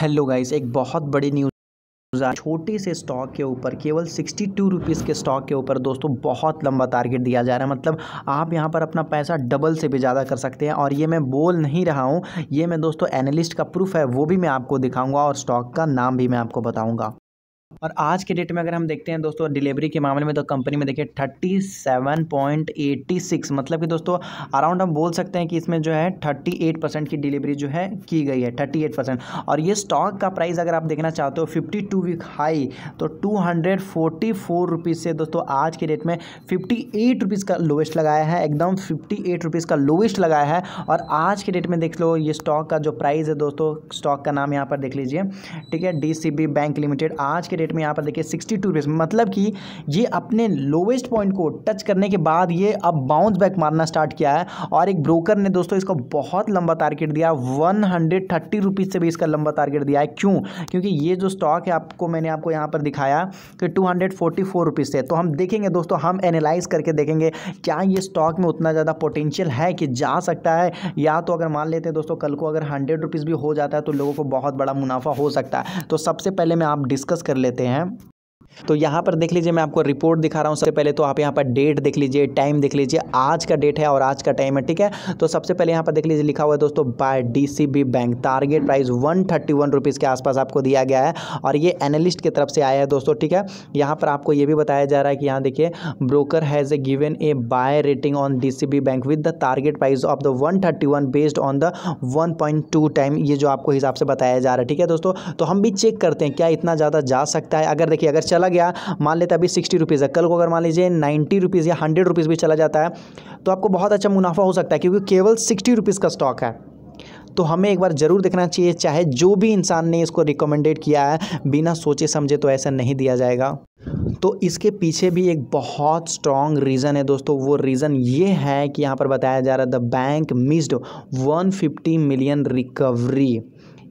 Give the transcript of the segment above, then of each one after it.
hello guys एक बहुत बड़ी न्यूज़ छोटे से स्टॉक के ऊपर केवल सिक्सटी टू रुपीज़ के स्टॉक के ऊपर दोस्तों बहुत लंबा टारगेट दिया जा रहा है मतलब आप यहां पर अपना पैसा डबल से भी ज़्यादा कर सकते हैं और ये मैं बोल नहीं रहा हूं ये मैं दोस्तों एनालिस्ट का प्रूफ है वो भी मैं आपको दिखाऊंगा और स्टॉक का नाम भी मैं आपको बताऊंगा और आज के डेट में अगर हम देखते हैं दोस्तों डिलीवरी के मामले में तो कंपनी में देखिए thirty seven point eighty six मतलब कि दोस्तों अराउंड हम बोल सकते हैं कि इसमें जो है थर्टी एट परसेंट की डिलीवरी जो है की गई है थर्टी एट परसेंट और ये स्टॉक का प्राइस अगर आप देखना चाहते हो फिफ्टी टू वीक हाई तो two hundred forty four rupees से दोस्तों आज के डेट में फिफ्टी एट रुपीज़ का लोवेस्ट लगाया है एकदम फिफ्टी एट रुपीज़ का लोवेस्ट लगाया है और आज के डेट में देख लो ये स्टॉक का जो प्राइस है दोस्तों स्टॉक का नाम यहाँ पर देख लीजिए ठीक है डी बैंक लिमिटेड आज के रेट में यहाँ पर देखिए सिक्सटी टू रुपीज़ मतलब कि ये अपने लोवेस्ट पॉइंट को टच करने के बाद ये अब बाउंस बैक मारना स्टार्ट किया है और एक ब्रोकर ने दोस्तों इसको बहुत लंबा टारगेट दिया वन हंड्रेड थर्टी रुपीज़ से भी इसका लंबा टारगेट दिया है क्यों क्योंकि ये जो स्टॉक है आपको मैंने आपको यहाँ पर दिखाया कि two hundred forty four rupees से तो हम देखेंगे दोस्तों हम एनालाइज करके देखेंगे क्या ये स्टॉक में उतना ज़्यादा पोटेंशियल है कि जा सकता है या तो अगर मान लेते हैं दोस्तों कल को अगर हंड्रेड रुपीज़ भी हो जाता है तो लोगों को बहुत बड़ा मुनाफा हो सकता है तो सबसे पहले मैं आप डिस्कस कर लेते लेते हैं तो यहाँ पर देख लीजिए मैं आपको रिपोर्ट दिखा रहा हूँ सबसे पहले तो आप यहाँ पर डेट देख लीजिए टाइम देख लीजिए आज का डेट है और आज का टाइम है ठीक है तो सबसे पहले यहाँ पर देख लीजिए लिखा हुआ है दोस्तों buy the bank target price one thirty के आसपास आपको दिया गया है और ये एनालिस्ट की तरफ से आया है दोस्तों ठीक है यहाँ पर आपको ये भी बताया जा रहा है कि यहाँ देखिए broker has a given a buy rating on the bank with the target price of the one based on the one time ये जो आपको हिसाब से बताया जा रहा है ठीक है दोस्तों तो हम भी चेक करते हैं क्या इतना ज़्यादा जा सकता है अगर देखिए अगर चल चला गया मान लेते अभी सिक्सटी रुपीज़ है कल को अगर मान लीजिए नाइन्टी रुपीज़ या हंड्रेड रुपीज़ भी चला जाता है तो आपको बहुत अच्छा मुनाफा हो सकता है क्योंकि केवल सिक्सटी रुपीज़ का स्टॉक है तो हमें एक बार ज़रूर देखना चाहिए चाहे जो भी इंसान ने इसको रिकमेंडेड किया है बिना सोचे समझे तो ऐसा नहीं दिया जाएगा तो इसके पीछे भी एक बहुत स्ट्रॉन्ग रीज़न है दोस्तों वो रीज़न ये है कि यहाँ पर बताया जा रहा है the bank missed 150 million recovery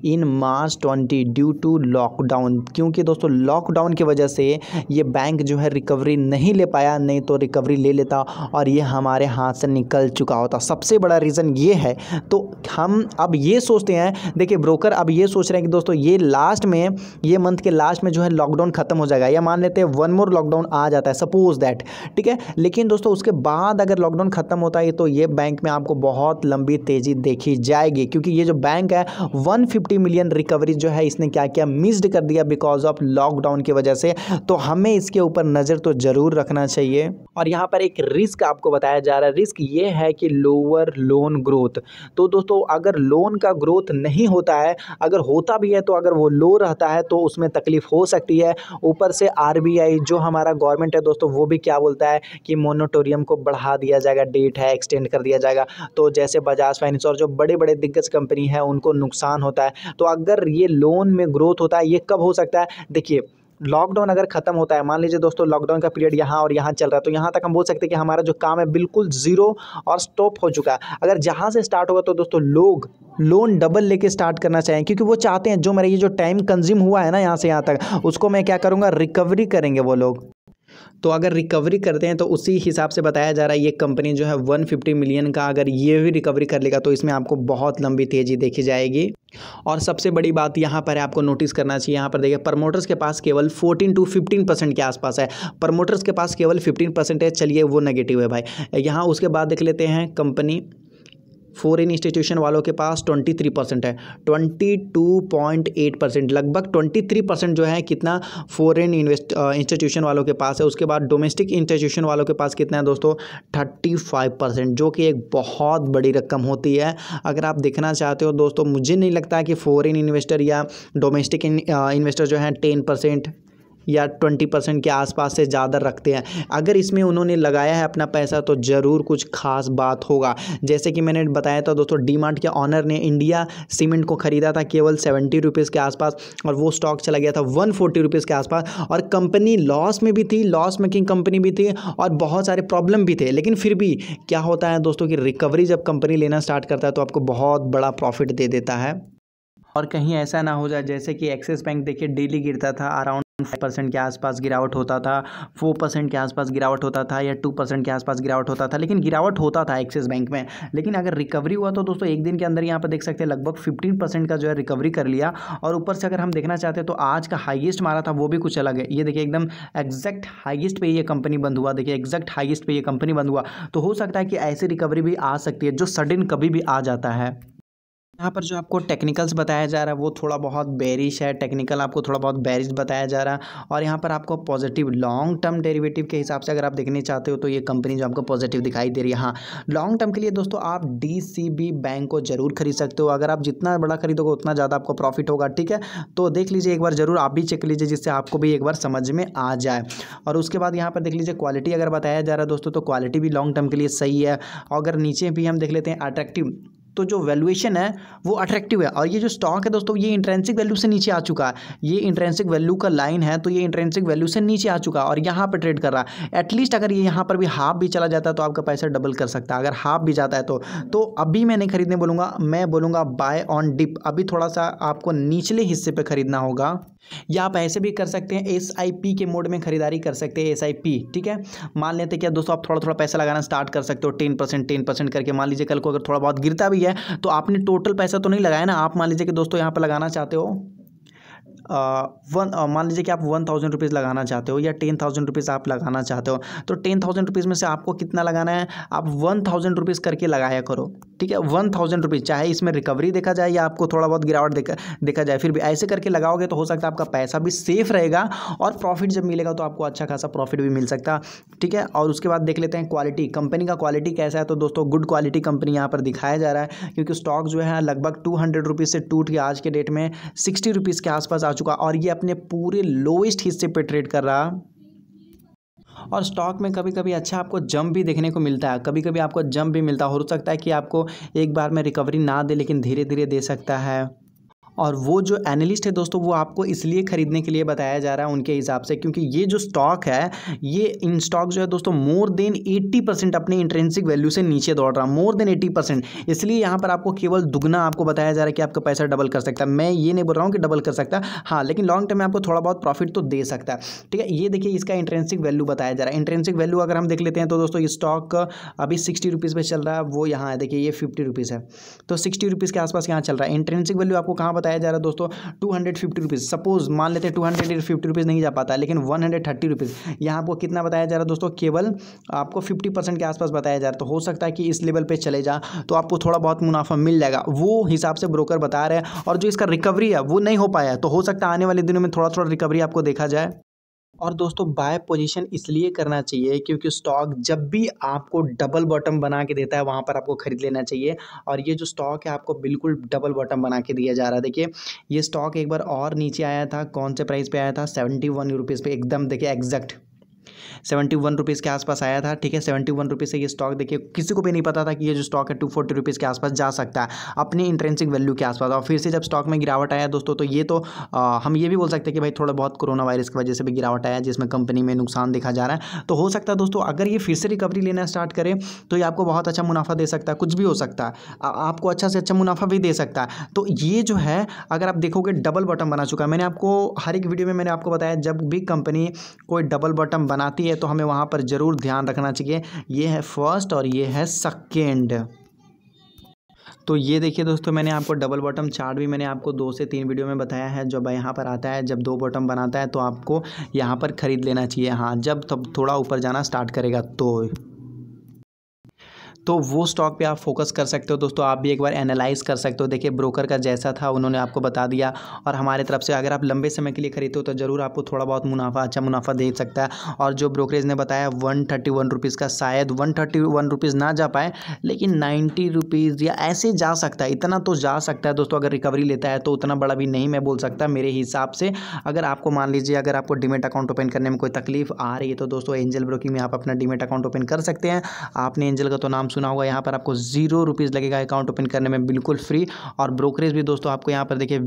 in March twenty due to lockdown क्योंकि दोस्तों लॉकडाउन की वजह से ये बैंक जो है रिकवरी नहीं ले पाया नहीं तो रिकवरी ले लेता और ये हमारे हाथ से निकल चुका होता सबसे बड़ा रीज़न ये है तो हम अब ये सोचते हैं देखिए ब्रोकर अब ये सोच रहे हैं कि दोस्तों ये लास्ट में ये मंथ के लास्ट में जो है लॉकडाउन ख़त्म हो जाएगा या मान लेते हैं वन मोर लॉकडाउन आ जाता है सपोज दैट ठीक है लेकिन दोस्तों उसके बाद अगर लॉकडाउन ख़त्म होता है तो ये बैंक में आपको बहुत लंबी तेज़ी देखी जाएगी क्योंकि ये जो बैंक है वन फोर्टी मिलियन रिकवरी जो है इसने क्या किया मिस्ड कर दिया बिकॉज ऑफ लॉकडाउन की वजह से तो हमें इसके ऊपर नज़र तो ज़रूर रखना चाहिए और यहाँ पर एक रिस्क आपको बताया जा रहा है रिस्क ये है कि लोअर लोन ग्रोथ तो दोस्तों अगर लोन का ग्रोथ नहीं होता है अगर होता भी है तो अगर वो लो रहता है तो उसमें तकलीफ हो सकती है ऊपर से आर जो हमारा गवर्नमेंट है दोस्तों वो भी क्या बोलता है कि मोनोटोरियम को बढ़ा दिया जाएगा डेट है एक्सटेंड कर दिया जाएगा तो जैसे बजाज फाइनेंस और जो बड़े बड़े दिग्गज कंपनी है उनको नुकसान होता है तो अगर ये लोन में ग्रोथ होता है ये कब हो सकता है देखिए लॉकडाउन अगर खत्म होता है मान लीजिए दोस्तों लॉकडाउन का पीरियड यहाँ और यहाँ चल रहा है तो यहाँ तक हम बोल सकते हैं कि हमारा जो काम है बिल्कुल ज़ीरो और स्टॉप हो चुका है अगर जहाँ से स्टार्ट होगा तो दोस्तों लोग लोन डबल लेके स्टार्ट करना चाहें क्योंकि वो चाहते हैं जो मेरा ये जो टाइम कंज्यूम हुआ है ना यहाँ से यहाँ तक उसको मैं क्या करूँगा रिकवरी करेंगे वो लोग तो अगर रिकवरी करते हैं तो उसी हिसाब से बताया जा रहा है ये कंपनी जो है 150 मिलियन का अगर ये भी रिकवरी कर लेगा तो इसमें आपको बहुत लंबी तेज़ी देखी जाएगी और सबसे बड़ी बात यहाँ पर आपको नोटिस करना चाहिए यहाँ पर देखिए प्रमोटर्स के पास केवल 14 टू 15 परसेंट के आसपास है प्रमोटर्स के पास केवल 15 परसेंट है चलिए वो नेगेटिव है भाई यहाँ उसके बाद देख लेते हैं कंपनी फॉरेन इंस्टीट्यूशन वालों के पास 23 परसेंट है 22.8 परसेंट लगभग 23 परसेंट जो है कितना फॉरेन इन्वेस्ट इंस्टीट्यूशन वालों के पास है उसके बाद डोमेस्टिक इंस्टीट्यूशन वालों के पास कितना है दोस्तों 35 परसेंट जो कि एक बहुत बड़ी रकम होती है अगर आप देखना चाहते हो दोस्तों मुझे नहीं लगता कि फ़ॉरन इन्वेस्टर या डोमेस्टिक इन्वेस्टर जो है टेन परसेंट या ट्वेंटी परसेंट के आसपास से ज़्यादा रखते हैं अगर इसमें उन्होंने लगाया है अपना पैसा तो ज़रूर कुछ खास बात होगा जैसे कि मैंने बताया था दोस्तों डी के ऑनर ने इंडिया सीमेंट को ख़रीदा था केवल सेवेंटी रुपीज़ के आसपास और वो स्टॉक चला गया था वन फोर्टी रुपीज़ के आसपास और कंपनी लॉस में भी थी लॉस मेकिंग कंपनी भी थी और बहुत सारे प्रॉब्लम भी थे लेकिन फिर भी क्या होता है दोस्तों की रिकवरी जब कंपनी लेना स्टार्ट करता है तो आपको बहुत बड़ा प्रॉफिट दे देता है और कहीं ऐसा ना हो जाए जैसे कि एक्सिस बैंक देखिए डेली गिरता था अराउंड फाइव परसेंट के आसपास गिरावट होता था फोर परसेंट के आसपास गिरावट होता था या टू परसेंट के आसपास गिरावट होता था लेकिन गिरावट होता था एक्सिस बैंक में लेकिन अगर रिकवरी हुआ तो दोस्तों एक दिन के अंदर यहाँ पर देख सकते हैं लगभग फिफ्टीन परसेंट का जो है रिकवरी कर लिया और ऊपर से अगर हम देखना चाहते तो आज का हाइएस्ट मारा था वो भी कुछ अलग है ये देखिए एकदम एग्जैक्ट हाइएस्ट पर यह कंपनी बंद हुआ देखिए एग्जैक्ट हाइएस्ट पर यह कंपनी बंद हुआ तो हो सकता है कि ऐसी रिकवरी भी आ सकती है जो सडन कभी भी आ जाता है यहाँ पर जो आपको टेक्निकल्स बताया जा रहा है वो थोड़ा बहुत बेरिश है टेक्निकल आपको थोड़ा बहुत बेरिश बताया जा रहा है और यहाँ पर आपको पॉजिटिव लॉन्ग टर्म डेरिवेटिव के हिसाब से अगर आप देखने चाहते हो तो ये कंपनी जो आपको पॉजिटिव दिखाई दे रही है हाँ लॉन्ग टर्म के लिए दोस्तों आप डी बैंक को जरूर खरीद सकते हो अगर आप जितना बड़ा खरीदोगे उतना ज़्यादा आपको प्रॉफिट होगा ठीक है तो देख लीजिए एक बार ज़रूर आप भी चेक लीजिए जिससे आपको भी एक बार समझ में आ जाए और उसके बाद यहाँ पर देख लीजिए क्वालिटी अगर बताया जा रहा है दोस्तों तो क्वालिटी भी लॉन्ग टर्म के लिए सही है अगर नीचे भी हम देख लेते हैं अट्रैक्टिव तो जो वैल्यूएशन है वो अट्रैक्टिव है और ये जो स्टॉक है दोस्तों ये इंट्रेंसिक वैल्यू से नीचे आ चुका है ये इंट्रेंसिक वैल्यू का लाइन है तो ये इंट्रेंसिक वैल्यू से नीचे आ चुका है और यहाँ पर ट्रेड कर रहा है एटलीस्ट अगर ये यहाँ पर भी हाफ भी चला जाता है तो आपका पैसा डबल कर सकता है अगर हाफ भी जाता है तो तो अभी मैं नहीं खरीदने बोलूँगा मैं बोलूँगा बाय ऑन डिप अभी थोड़ा सा आपको निचले हिस्से पर खरीदना होगा या आप ऐसे भी कर सकते हैं एस आई पी के मोड में खरीदारी कर सकते हैं एस आई पी ठीक है मान लेते हैं कि दोस्तों आप थोड़ा थोड़ा पैसा लगाना स्टार्ट कर सकते हो टेन परसेंट टेन परसेंट करके मान लीजिए कल को अगर थोड़ा बहुत गिरता भी है तो आपने टोटल पैसा तो नहीं लगाया ना आप मान लीजिए कि दोस्तों यहाँ पर लगाना चाहते हो वन मान लीजिए कि आप वन थाउजेंड रुपीज़ लगाना चाहते हो या टेन थाउजेंड रुपीज़ आप लगाना चाहते हो तो टेन थाउजेंड रुपीज़ में से आपको कितना लगाना है आप वन थाउजेंड रुपीज़ करके लगाया करो ठीक है वन थाउजेंड रुपीज़ चाहे इसमें रिकवरी देखा जाए या आपको थोड़ा बहुत गिरावट देखा देखा जाए फिर भी ऐसे करके लगाओगे तो हो सकता है आपका पैसा भी सेफ रहेगा और प्रॉफिट जब मिलेगा तो आपको अच्छा खासा प्रॉफिट भी मिल सकता ठीक है और उसके बाद देख लेते हैं क्वालिटी कंपनी का क्वालिटी कैसा है तो दोस्तों गुड क्वालिटी कंपनी यहाँ पर दिखाया जा रहा है क्योंकि स्टॉक जो है लगभग टू हंड्रेड रुपीज़ से टूट गया आज के डेट में सिक्सटी रुपीज़ के आसपास आ चुका और ये अपने पूरे लोएस्ट हिस्से पे ट्रेड कर रहा और स्टॉक में कभी कभी अच्छा आपको जंप भी देखने को मिलता है कभी कभी आपको जंप भी मिलता है हो सकता है कि आपको एक बार में रिकवरी ना दे लेकिन धीरे धीरे दे सकता है और वो जो एनालिस्ट है दोस्तों वो आपको इसलिए ख़रीदने के लिए बताया जा रहा है उनके हिसाब से क्योंकि ये जो स्टॉक है ये इन स्टॉक जो है दोस्तों मोर देन 80 परसेंट अपने इंटरेंसिक वैल्यू से नीचे दौड़ रहा है मोर देन 80 परसेंट इसलिए यहाँ पर आपको केवल दुगना आपको बताया जा रहा है कि आपका पैसा डबल कर सकता है मैं ये नहीं बोल रहा हूँ कि डबल कर सकता हाँ लेकिन लॉन्ग टर्म में आपको थोड़ा बहुत प्रॉफिट तो दे सकता है ठीक है ये देखिए इसका इंटरेंसिक वैल्यू बताया जा रहा है इंटरेंसिक वैल्यू अगर हम देख लेते हैं तो दोस्तों ये स्टॉक अभी सिक्सटी रुपीज़ चल रहा है वो यहाँ है देखिए ये फिफ्टी रुपीज़ है तो सिक्सटी रुपीज़ के आसपास यहाँ चल रहा है इंटरेंसिक वैल्यू आपको कहाँ बताया जा रहा है दोस्तों two hundred fifty rupees suppose मान लेते हैं टू हंड्रेड फिफ्टी रुपीज़ नहीं जा पाता लेकिन वन हंड्रेड थर्टी रुपीज़ यहाँ आपको कितना बताया जा रहा है दोस्तों केवल आपको फिफ्टी परसेंट के आसपास बताया जा रहा है तो हो सकता है कि इस लेवल पर चले जा तो आपको थोड़ा बहुत मुनाफा मिल जाएगा वो हिसाब से ब्रोकर बता रहे हैं और जो इसका रिकवरी है वो नहीं हो पाया तो हो सकता है आने वाले दिनों में थोड़ा थोड़ा रिकवरी आपको देखा जाए और दोस्तों बाय पोजीशन इसलिए करना चाहिए क्योंकि स्टॉक जब भी आपको डबल बॉटम बना के देता है वहाँ पर आपको खरीद लेना चाहिए और ये जो स्टॉक है आपको बिल्कुल डबल बॉटम बना के दिया जा रहा है देखिए ये स्टॉक एक बार और नीचे आया था कौन से प्राइस पे आया था सेवेंटी वन रुपीज़ पर एकदम देखिए एग्जैक्ट सेवेंटी वन रुपीज़ के आसपास आया था ठीक है सेवेंटी वन रुपीज़ से ये स्टॉक देखिए किसी को भी नहीं पता था कि ये जो स्टॉक है टू फोर्टी रुपीज़ के आसपास जा सकता है अपनी इंट्रेंसिक वैल्यू के आसपास और फिर से जब स्टॉक में गिरावट आया दोस्तों तो ये तो आ, हम ये भी बोल सकते हैं कि भाई थोड़ा बहुत कोरोना वायरस की वजह से भी गिरावट आया जिसमें कंपनी में नुकसान देखा जा रहा है तो हो सकता है दोस्तों अगर ये फिर से रिकवरी लेना स्टार्ट करें तो ये आपको बहुत अच्छा मुनाफा दे सकता है कुछ भी हो सकता है आपको अच्छा से अच्छा मुनाफा भी दे सकता है तो ये जो है अगर आप देखोगे डबल बॉटम बना चुका है मैंने आपको हर एक वीडियो में मैंने आपको बताया जब भी कंपनी कोई डबल बॉटम बनाती आती है तो हमें वहाँ पर ज़रूर ध्यान रखना चाहिए ये है फर्स्ट और ये है सेकेंड तो ये देखिए दोस्तों मैंने आपको डबल बॉटम चार्ट भी मैंने आपको दो से तीन वीडियो में बताया है जब यहाँ पर आता है जब दो बॉटम बनाता है तो आपको यहाँ पर ख़रीद लेना चाहिए हाँ जब तब थोड़ा ऊपर जाना स्टार्ट करेगा तो तो वो स्टॉक पे आप फोकस कर सकते हो दोस्तों आप भी एक बार एनालाइज़ कर सकते हो देखिए ब्रोकर का जैसा था उन्होंने आपको बता दिया और हमारे तरफ से अगर आप लंबे समय के लिए खरीदते हो तो ज़रूर आपको थोड़ा बहुत मुनाफा अच्छा मुनाफा दे सकता है और जो ब्रोकरेज ने बताया वन थर्टी वन रुपीज़ का शायद वन थर्टी वन रुपीज़ ना जा पाए लेकिन नाइन्टी रुपीज़ या ऐसे जा सकता है इतना तो जा सकता है दोस्तों अगर रिकवरी लेता है तो उतना बड़ा भी नहीं मैं बोल सकता मेरे हिसाब से अगर आपको मान लीजिए अगर आपको डिमेट अकाउंट ओपन करने में कोई तकलीफ आ रही है तो दोस्तों एंजल ब्रोकिंग में आप अपना डिमेट अकाउंट ओपन कर सकते हैं आपने एंजल का तो नाम सुना होगा यहाँ पर आपको जीरो रुपीज़ लगेगा अकाउंट ओपन करने में बिल्कुल फ्री और ब्रोकरेज भी दोस्तों आपको यहाँ पर देखिए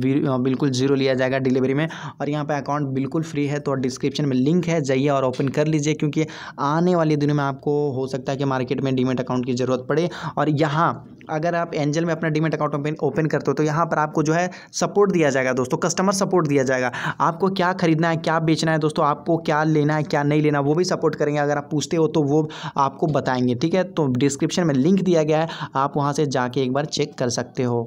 बिल्कुल जीरो लिया जाएगा डिलीवरी में और यहाँ पर अकाउंट बिल्कुल फ्री है तो डिस्क्रिप्शन में लिंक है जाइए और ओपन कर लीजिए क्योंकि आने वाले दिनों में आपको हो सकता है कि मार्केट में डीमेट अकाउंट की ज़रूरत पड़े और यहाँ अगर आप एंजल में अपना डीमेट अकाउंट ओपन ओपन करते हो तो यहाँ पर आपको जो है सपोर्ट दिया जाएगा दोस्तों कस्टमर सपोर्ट दिया जाएगा आपको क्या खरीदना है क्या बेचना है दोस्तों आपको क्या लेना है क्या नहीं लेना वो भी सपोर्ट करेंगे अगर आप पूछते हो तो वो आपको बताएंगे ठीक है तो डिस्क्रिप्शन में लिंक दिया गया है आप वहाँ से जाके एक बार चेक कर सकते हो